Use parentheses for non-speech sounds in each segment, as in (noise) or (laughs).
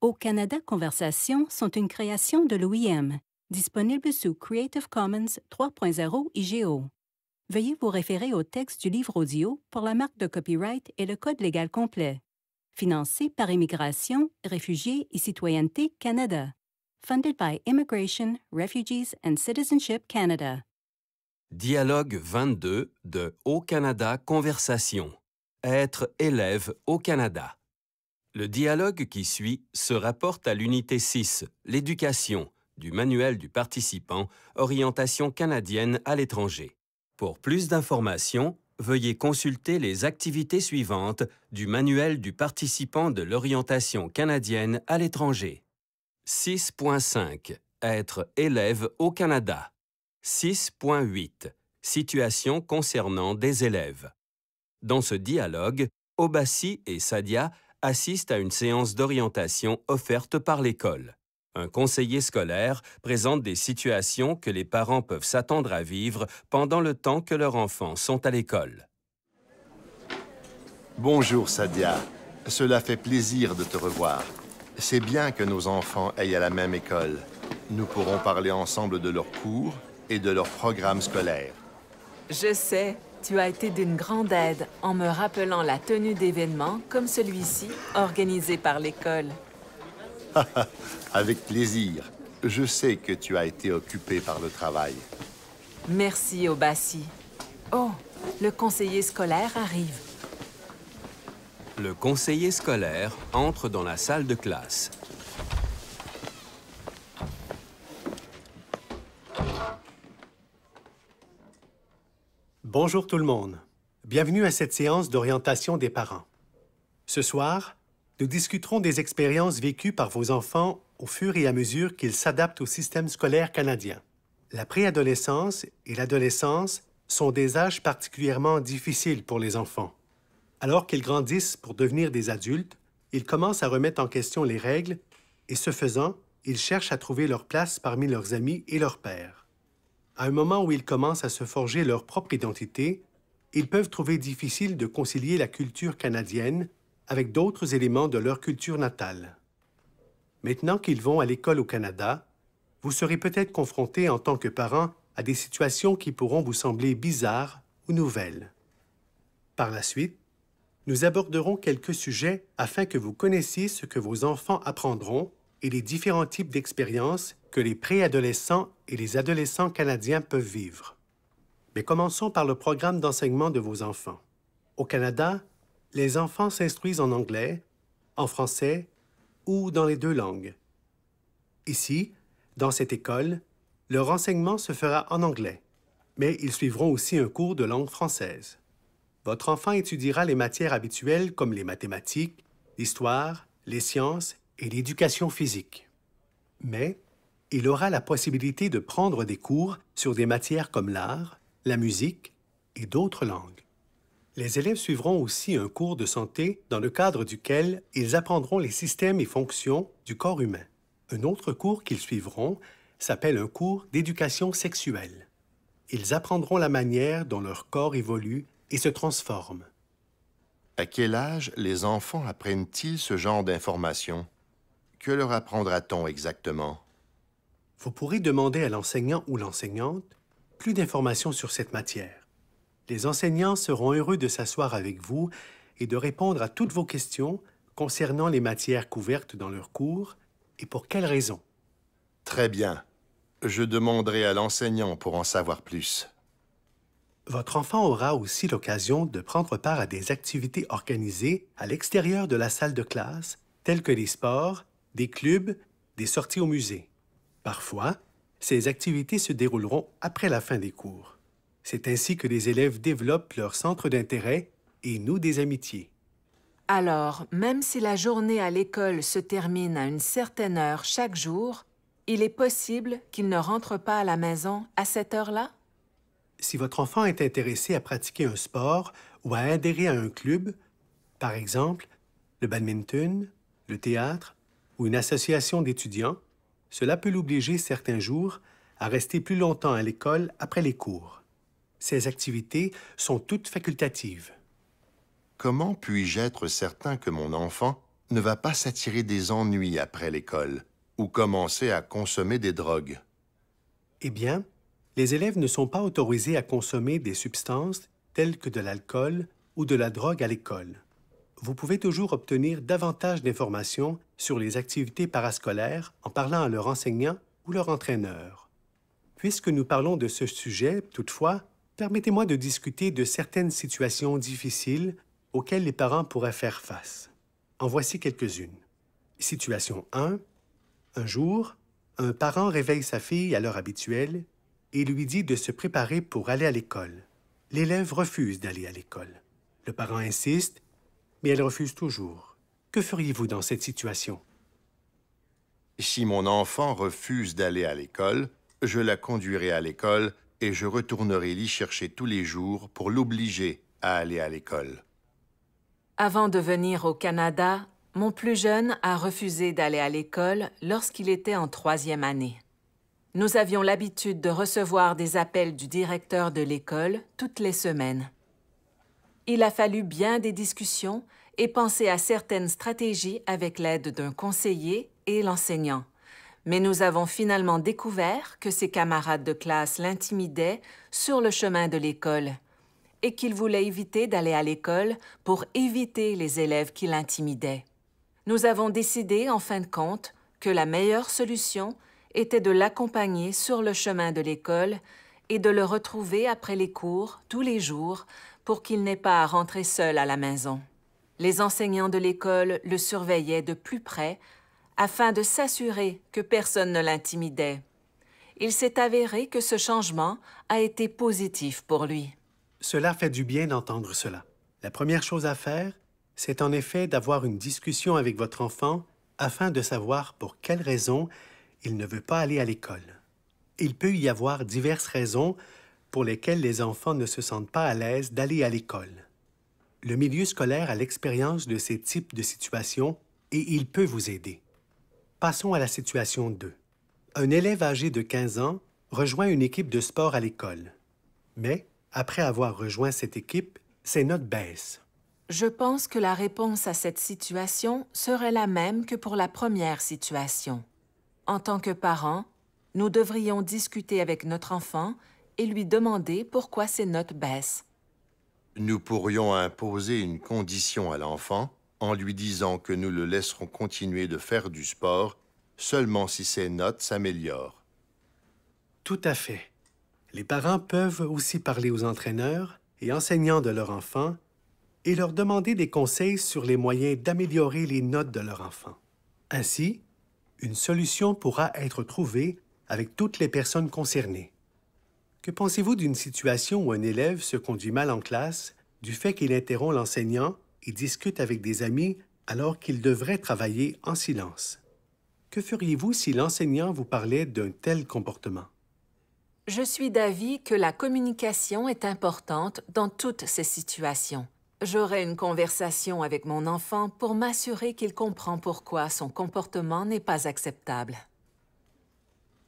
Au Canada Conversation sont une création de l'OIM, disponible sous Creative Commons 3.0 IGO. Veuillez vous référer au texte du livre audio pour la marque de copyright et le code légal complet. Financé par Immigration, Réfugiés et Citoyenneté Canada. Funded by Immigration, Refugees and Citizenship Canada. Dialogue 22 de Au Canada Conversation. Être élève au Canada. Le dialogue qui suit se rapporte à l'unité 6, l'éducation, du manuel du participant Orientation canadienne à l'étranger. Pour plus d'informations, veuillez consulter les activités suivantes du manuel du participant de l'orientation canadienne à l'étranger. 6.5 Être élève au Canada. 6.8 Situation concernant des élèves. Dans ce dialogue, Obassi et Sadia assiste à une séance d'orientation offerte par l'école. Un conseiller scolaire présente des situations que les parents peuvent s'attendre à vivre pendant le temps que leurs enfants sont à l'école. Bonjour Sadia, cela fait plaisir de te revoir. C'est bien que nos enfants aillent à la même école. Nous pourrons parler ensemble de leurs cours et de leurs programmes scolaires Je sais, tu as été d'une grande aide en me rappelant la tenue d'événements comme celui-ci, organisé par l'école. (laughs) Avec plaisir. Je sais que tu as été occupé par le travail. Merci, Obassi. Oh, le conseiller scolaire arrive. Le conseiller scolaire entre dans la salle de classe. Bonjour tout le monde. Bienvenue à cette séance d'orientation des parents. Ce soir, nous discuterons des expériences vécues par vos enfants au fur et à mesure qu'ils s'adaptent au système scolaire canadien. La préadolescence et l'adolescence sont des âges particulièrement difficiles pour les enfants. Alors qu'ils grandissent pour devenir des adultes, ils commencent à remettre en question les règles et, ce faisant, ils cherchent à trouver leur place parmi leurs amis et leurs pères. À un moment où ils commencent à se forger leur propre identité, ils peuvent trouver difficile de concilier la culture canadienne avec d'autres éléments de leur culture natale. Maintenant qu'ils vont à l'école au Canada, vous serez peut-être confronté en tant que parents à des situations qui pourront vous sembler bizarres ou nouvelles. Par la suite, nous aborderons quelques sujets afin que vous connaissiez ce que vos enfants apprendront et les différents types d'expériences que les préadolescents et les adolescents canadiens peuvent vivre. Mais commençons par le programme d'enseignement de vos enfants. Au Canada, les enfants s'instruisent en anglais, en français ou dans les deux langues. Ici, dans cette école, leur enseignement se fera en anglais, mais ils suivront aussi un cours de langue française. Votre enfant étudiera les matières habituelles comme les mathématiques, l'histoire, les sciences et l'éducation physique. Mais il aura la possibilité de prendre des cours sur des matières comme l'art, la musique et d'autres langues. Les élèves suivront aussi un cours de santé dans le cadre duquel ils apprendront les systèmes et fonctions du corps humain. Un autre cours qu'ils suivront s'appelle un cours d'éducation sexuelle. Ils apprendront la manière dont leur corps évolue et se transforme. À quel âge les enfants apprennent-ils ce genre d'informations? Que leur apprendra-t-on exactement Vous pourrez demander à l'enseignant ou l'enseignante plus d'informations sur cette matière. Les enseignants seront heureux de s'asseoir avec vous et de répondre à toutes vos questions concernant les matières couvertes dans leur cours et pour quelles raisons. Très bien. Je demanderai à l'enseignant pour en savoir plus. Votre enfant aura aussi l'occasion de prendre part à des activités organisées à l'extérieur de la salle de classe, telles que les sports, des clubs, des sorties au musée. Parfois, ces activités se dérouleront après la fin des cours. C'est ainsi que les élèves développent leur centre d'intérêt et nouent des amitiés. Alors, même si la journée à l'école se termine à une certaine heure chaque jour, il est possible qu'il ne rentre pas à la maison à cette heure-là? Si votre enfant est intéressé à pratiquer un sport ou à adhérer à un club, par exemple le badminton, le théâtre ou une association d'étudiants, cela peut l'obliger certains jours à rester plus longtemps à l'école après les cours. Ces activités sont toutes facultatives. Comment puis-je être certain que mon enfant ne va pas s'attirer des ennuis après l'école ou commencer à consommer des drogues? Eh bien, les élèves ne sont pas autorisés à consommer des substances telles que de l'alcool ou de la drogue à l'école vous pouvez toujours obtenir davantage d'informations sur les activités parascolaires en parlant à leur enseignant ou leur entraîneur. Puisque nous parlons de ce sujet, toutefois, permettez-moi de discuter de certaines situations difficiles auxquelles les parents pourraient faire face. En voici quelques-unes. Situation 1. Un jour, un parent réveille sa fille à l'heure habituelle et lui dit de se préparer pour aller à l'école. L'élève refuse d'aller à l'école. Le parent insiste mais elle refuse toujours. Que feriez-vous dans cette situation? Si mon enfant refuse d'aller à l'école, je la conduirai à l'école et je retournerai l'y chercher tous les jours pour l'obliger à aller à l'école. Avant de venir au Canada, mon plus jeune a refusé d'aller à l'école lorsqu'il était en troisième année. Nous avions l'habitude de recevoir des appels du directeur de l'école toutes les semaines. Il a fallu bien des discussions et penser à certaines stratégies avec l'aide d'un conseiller et l'enseignant. Mais nous avons finalement découvert que ses camarades de classe l'intimidaient sur le chemin de l'école et qu'il voulait éviter d'aller à l'école pour éviter les élèves qui l'intimidaient. Nous avons décidé, en fin de compte, que la meilleure solution était de l'accompagner sur le chemin de l'école et de le retrouver après les cours tous les jours pour qu'il n'ait pas à rentrer seul à la maison. Les enseignants de l'école le surveillaient de plus près afin de s'assurer que personne ne l'intimidait. Il s'est avéré que ce changement a été positif pour lui. Cela fait du bien d'entendre cela. La première chose à faire, c'est en effet d'avoir une discussion avec votre enfant afin de savoir pour quelles raisons il ne veut pas aller à l'école. Il peut y avoir diverses raisons, pour lesquels les enfants ne se sentent pas à l'aise d'aller à l'école. Le milieu scolaire a l'expérience de ces types de situations et il peut vous aider. Passons à la situation 2. Un élève âgé de 15 ans rejoint une équipe de sport à l'école. Mais, après avoir rejoint cette équipe, ses notes baissent. Je pense que la réponse à cette situation serait la même que pour la première situation. En tant que parents, nous devrions discuter avec notre enfant et lui demander pourquoi ses notes baissent. Nous pourrions imposer une condition à l'enfant en lui disant que nous le laisserons continuer de faire du sport seulement si ses notes s'améliorent. Tout à fait. Les parents peuvent aussi parler aux entraîneurs et enseignants de leur enfant et leur demander des conseils sur les moyens d'améliorer les notes de leur enfant. Ainsi, une solution pourra être trouvée avec toutes les personnes concernées. Que pensez-vous d'une situation où un élève se conduit mal en classe du fait qu'il interrompt l'enseignant et discute avec des amis alors qu'il devrait travailler en silence? Que feriez-vous si l'enseignant vous parlait d'un tel comportement? Je suis d'avis que la communication est importante dans toutes ces situations. J'aurai une conversation avec mon enfant pour m'assurer qu'il comprend pourquoi son comportement n'est pas acceptable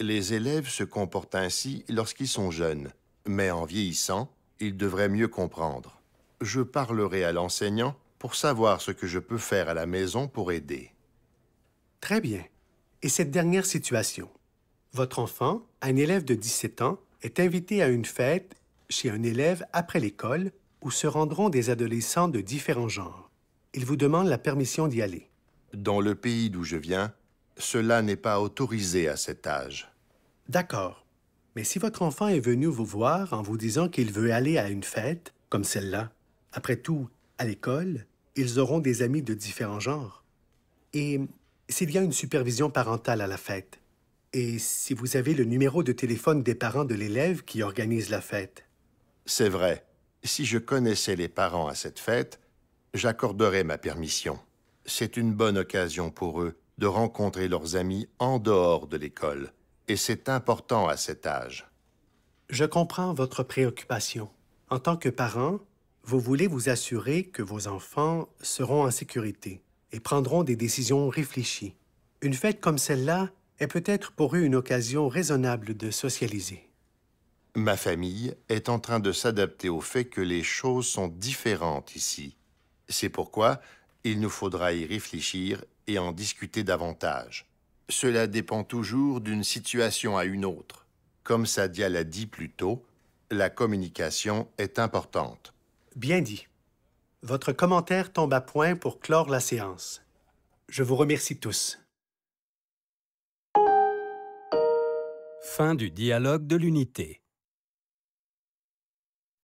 les élèves se comportent ainsi lorsqu'ils sont jeunes, mais en vieillissant, ils devraient mieux comprendre. Je parlerai à l'enseignant pour savoir ce que je peux faire à la maison pour aider. Très bien. Et cette dernière situation. Votre enfant, un élève de 17 ans, est invité à une fête chez un élève après l'école où se rendront des adolescents de différents genres. Il vous demande la permission d'y aller. Dans le pays d'où je viens, cela n'est pas autorisé à cet âge. D'accord. Mais si votre enfant est venu vous voir en vous disant qu'il veut aller à une fête, comme celle-là, après tout, à l'école, ils auront des amis de différents genres. Et s'il y a une supervision parentale à la fête, et si vous avez le numéro de téléphone des parents de l'élève qui organise la fête. C'est vrai. Si je connaissais les parents à cette fête, j'accorderais ma permission. C'est une bonne occasion pour eux de rencontrer leurs amis en dehors de l'école, et c'est important à cet âge. Je comprends votre préoccupation. En tant que parent, vous voulez vous assurer que vos enfants seront en sécurité et prendront des décisions réfléchies. Une fête comme celle-là est peut-être pour eux une occasion raisonnable de socialiser. Ma famille est en train de s'adapter au fait que les choses sont différentes ici. C'est pourquoi il nous faudra y réfléchir et en discuter davantage. Cela dépend toujours d'une situation à une autre. Comme Sadia l'a dit plus tôt, la communication est importante. Bien dit. Votre commentaire tombe à point pour clore la séance. Je vous remercie tous. Fin du dialogue de l'unité.